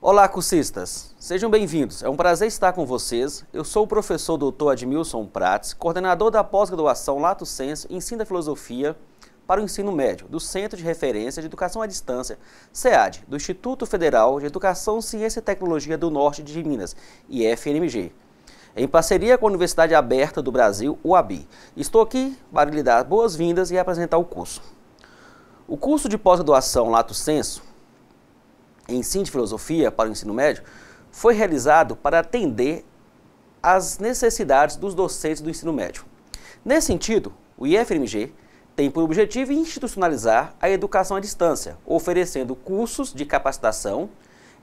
Olá, cursistas! Sejam bem-vindos. É um prazer estar com vocês. Eu sou o professor doutor Admilson Prates, coordenador da pós-graduação Lato Senso Ensino da Filosofia para o Ensino Médio, do Centro de Referência de Educação à Distância, SEAD, do Instituto Federal de Educação, Ciência e Tecnologia do Norte de Minas, IFNMG. Em parceria com a Universidade Aberta do Brasil, UAB. Estou aqui para lhe dar boas-vindas e apresentar o curso. O curso de pós-graduação Lato Senso ensino de filosofia para o ensino médio foi realizado para atender às necessidades dos docentes do ensino médio. Nesse sentido, o IFMG tem por objetivo institucionalizar a educação à distância, oferecendo cursos de capacitação,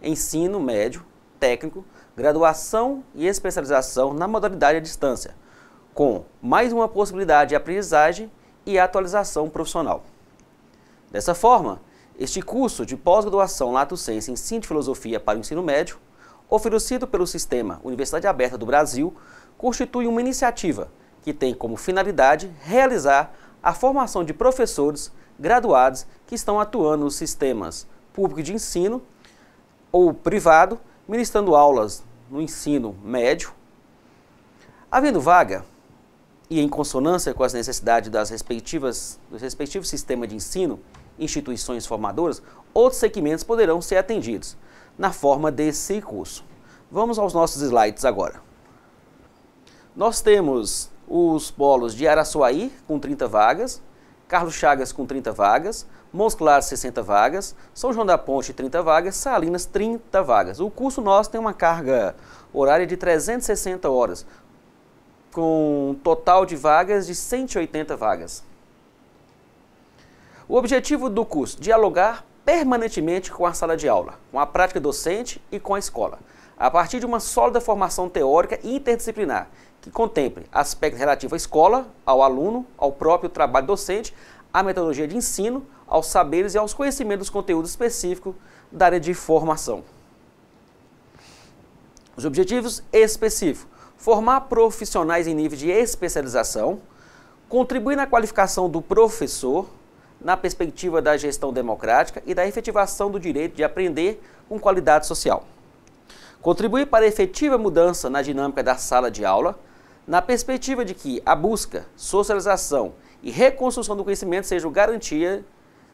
ensino médio, técnico, graduação e especialização na modalidade à distância, com mais uma possibilidade de aprendizagem e atualização profissional. Dessa forma, este curso de pós-graduação Lato Sense Ciência e Filosofia para o Ensino Médio, oferecido pelo Sistema Universidade Aberta do Brasil, constitui uma iniciativa que tem como finalidade realizar a formação de professores graduados que estão atuando nos sistemas público de ensino ou privado, ministrando aulas no ensino médio. Havendo vaga, e em consonância com as necessidades das respectivas, dos respectivos sistemas de ensino instituições formadoras, outros segmentos poderão ser atendidos na forma desse curso. Vamos aos nossos slides agora. Nós temos os polos de Araçuaí com 30 vagas, Carlos Chagas com 30 vagas, Montes Claros 60 vagas, São João da Ponte 30 vagas, Salinas 30 vagas. O curso nosso tem uma carga horária de 360 horas, com um total de vagas de 180 vagas. O objetivo do curso, dialogar permanentemente com a sala de aula, com a prática docente e com a escola, a partir de uma sólida formação teórica interdisciplinar, que contemple aspectos relativos à escola, ao aluno, ao próprio trabalho docente, à metodologia de ensino, aos saberes e aos conhecimentos dos conteúdos específicos da área de formação. Os objetivos específicos: formar profissionais em nível de especialização, contribuir na qualificação do professor, na perspectiva da gestão democrática e da efetivação do direito de aprender com qualidade social. Contribuir para a efetiva mudança na dinâmica da sala de aula, na perspectiva de que a busca, socialização e reconstrução do conhecimento sejam, garantia,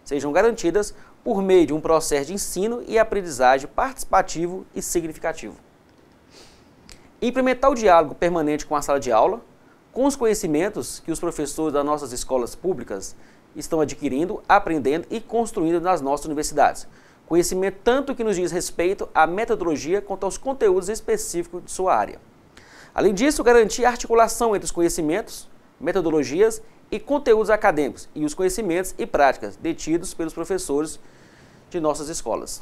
sejam garantidas por meio de um processo de ensino e aprendizagem participativo e significativo. Implementar o diálogo permanente com a sala de aula, com os conhecimentos que os professores das nossas escolas públicas estão adquirindo, aprendendo e construindo nas nossas universidades. Conhecimento tanto que nos diz respeito à metodologia quanto aos conteúdos específicos de sua área. Além disso, garantir a articulação entre os conhecimentos, metodologias e conteúdos acadêmicos e os conhecimentos e práticas detidos pelos professores de nossas escolas.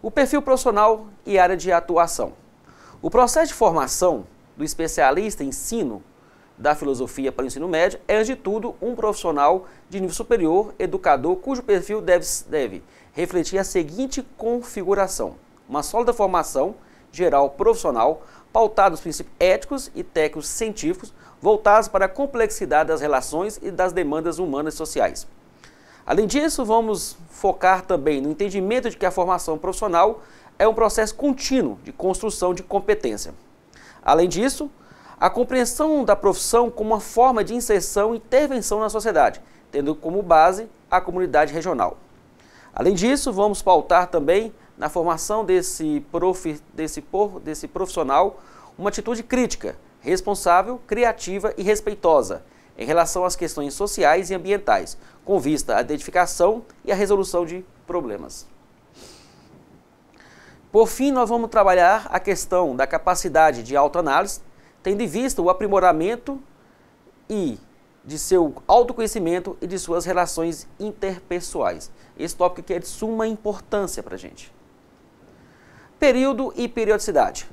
O perfil profissional e área de atuação. O processo de formação do especialista em ensino da filosofia para o ensino médio é, antes de tudo, um profissional de nível superior, educador, cujo perfil deve, deve refletir a seguinte configuração: uma sólida formação geral profissional, pautada nos princípios éticos e técnicos científicos, voltados para a complexidade das relações e das demandas humanas e sociais. Além disso, vamos focar também no entendimento de que a formação profissional é um processo contínuo de construção de competência. Além disso, a compreensão da profissão como uma forma de inserção e intervenção na sociedade, tendo como base a comunidade regional. Além disso, vamos pautar também na formação desse, prof, desse, desse profissional uma atitude crítica, responsável, criativa e respeitosa em relação às questões sociais e ambientais, com vista à identificação e à resolução de problemas. Por fim, nós vamos trabalhar a questão da capacidade de autoanálise, tendo em vista o aprimoramento e de seu autoconhecimento e de suas relações interpessoais. Esse tópico aqui é de suma importância para a gente. Período e periodicidade.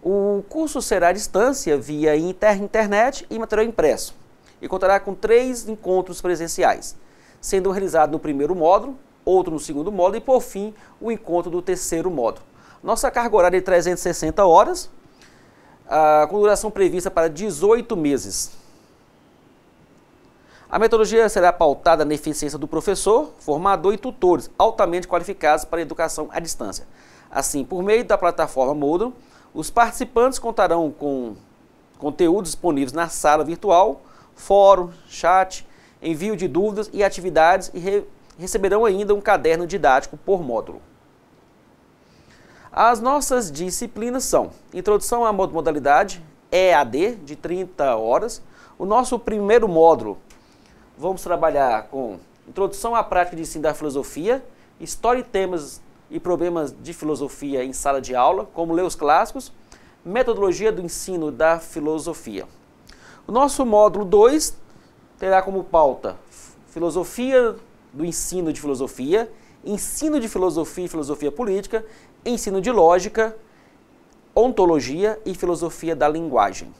O curso será à distância via internet e material impresso e contará com três encontros presenciais, sendo realizado no primeiro módulo, outro no segundo módulo e, por fim, o encontro do terceiro módulo. Nossa carga horária é de 360 horas, ah, com duração prevista para 18 meses. A metodologia será pautada na eficiência do professor, formador e tutores altamente qualificados para a educação à distância. Assim, por meio da plataforma Moodle, os participantes contarão com conteúdos disponíveis na sala virtual, fórum, chat, envio de dúvidas e atividades e re receberão ainda um caderno didático por módulo. As nossas disciplinas são Introdução à Modalidade, EAD, de 30 horas. O nosso primeiro módulo, vamos trabalhar com Introdução à Prática de Ensino da Filosofia, História e Temas e Problemas de Filosofia em Sala de Aula, como ler os clássicos, Metodologia do Ensino da Filosofia. O nosso módulo 2 terá como pauta Filosofia do Ensino de Filosofia, Ensino de Filosofia e Filosofia Política ensino de lógica, ontologia e filosofia da linguagem,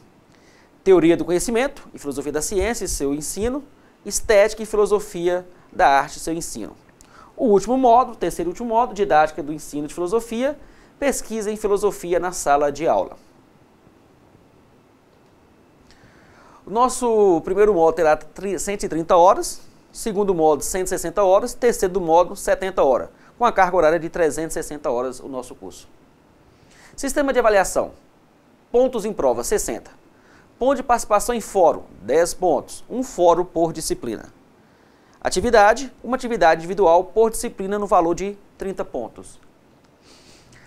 teoria do conhecimento e filosofia da ciência e seu ensino, estética e filosofia da arte e seu ensino. O último módulo, terceiro e último módulo, didática do ensino de filosofia, pesquisa em filosofia na sala de aula. Nosso primeiro módulo terá 130 horas, segundo módulo 160 horas, terceiro módulo 70 horas com a carga horária de 360 horas o nosso curso. Sistema de avaliação. Pontos em prova, 60. Ponto de participação em fórum, 10 pontos. Um fórum por disciplina. Atividade, uma atividade individual por disciplina no valor de 30 pontos.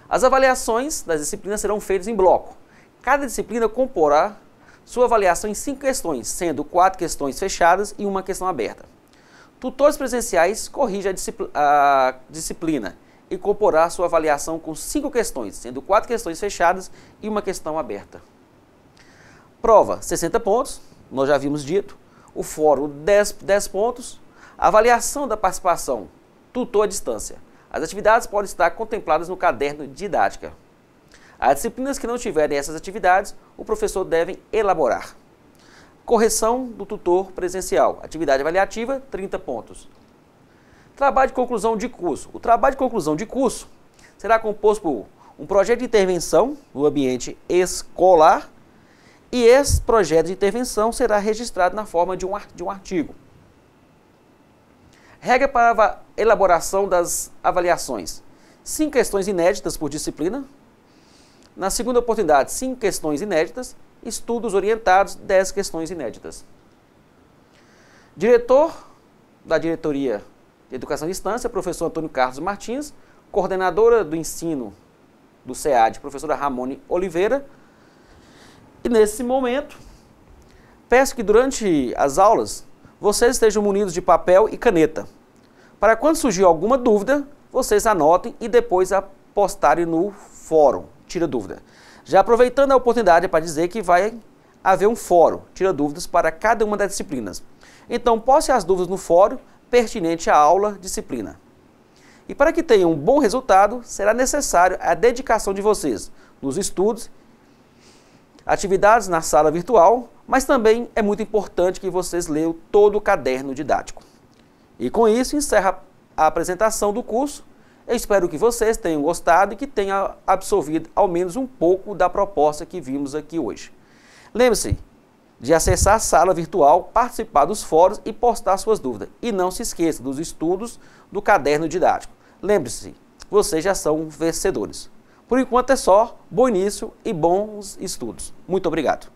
As avaliações das disciplinas serão feitas em bloco. Cada disciplina comporá sua avaliação em cinco questões, sendo quatro questões fechadas e uma questão aberta. Tutores presenciais corrija a, discipl a disciplina e comporá sua avaliação com cinco questões, sendo quatro questões fechadas e uma questão aberta. Prova 60 pontos, nós já vimos dito. O fórum 10, 10 pontos. Avaliação da participação, tutor à distância. As atividades podem estar contempladas no caderno didática. As disciplinas que não tiverem essas atividades, o professor deve elaborar. Correção do tutor presencial. Atividade avaliativa, 30 pontos. Trabalho de conclusão de curso. O trabalho de conclusão de curso será composto por um projeto de intervenção no ambiente escolar e esse projeto de intervenção será registrado na forma de um, de um artigo. Regra para a elaboração das avaliações. Cinco questões inéditas por disciplina. Na segunda oportunidade, cinco questões inéditas estudos orientados, 10 questões inéditas. Diretor da Diretoria de Educação à Distância, professor Antônio Carlos Martins, coordenadora do ensino do SEAD, professora Ramone Oliveira. E nesse momento, peço que durante as aulas vocês estejam munidos de papel e caneta. Para quando surgir alguma dúvida, vocês anotem e depois a postarem no fórum. Tira dúvida. Já aproveitando a oportunidade para dizer que vai haver um fórum, tira dúvidas para cada uma das disciplinas. Então, poste as dúvidas no fórum pertinente à aula, disciplina. E para que tenha um bom resultado, será necessário a dedicação de vocês nos estudos, atividades na sala virtual, mas também é muito importante que vocês leiam todo o caderno didático. E com isso encerra a apresentação do curso. Eu espero que vocês tenham gostado e que tenham absorvido ao menos um pouco da proposta que vimos aqui hoje. Lembre-se de acessar a sala virtual, participar dos fóruns e postar suas dúvidas. E não se esqueça dos estudos do caderno didático. Lembre-se, vocês já são vencedores. Por enquanto é só, bom início e bons estudos. Muito obrigado.